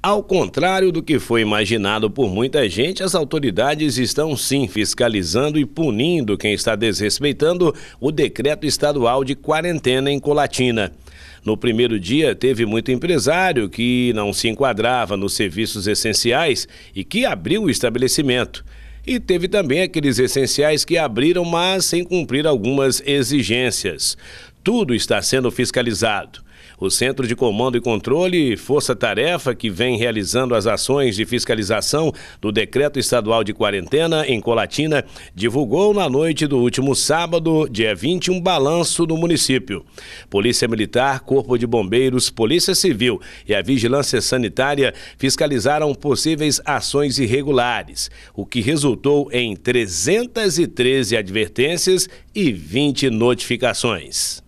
Ao contrário do que foi imaginado por muita gente, as autoridades estão sim fiscalizando e punindo quem está desrespeitando o decreto estadual de quarentena em Colatina. No primeiro dia, teve muito empresário que não se enquadrava nos serviços essenciais e que abriu o estabelecimento. E teve também aqueles essenciais que abriram, mas sem cumprir algumas exigências. Tudo está sendo fiscalizado. O Centro de Comando e Controle, Força Tarefa, que vem realizando as ações de fiscalização do decreto estadual de quarentena em Colatina, divulgou na noite do último sábado, dia 20, um balanço do município. Polícia Militar, Corpo de Bombeiros, Polícia Civil e a Vigilância Sanitária fiscalizaram possíveis ações irregulares, o que resultou em 313 advertências e 20 notificações.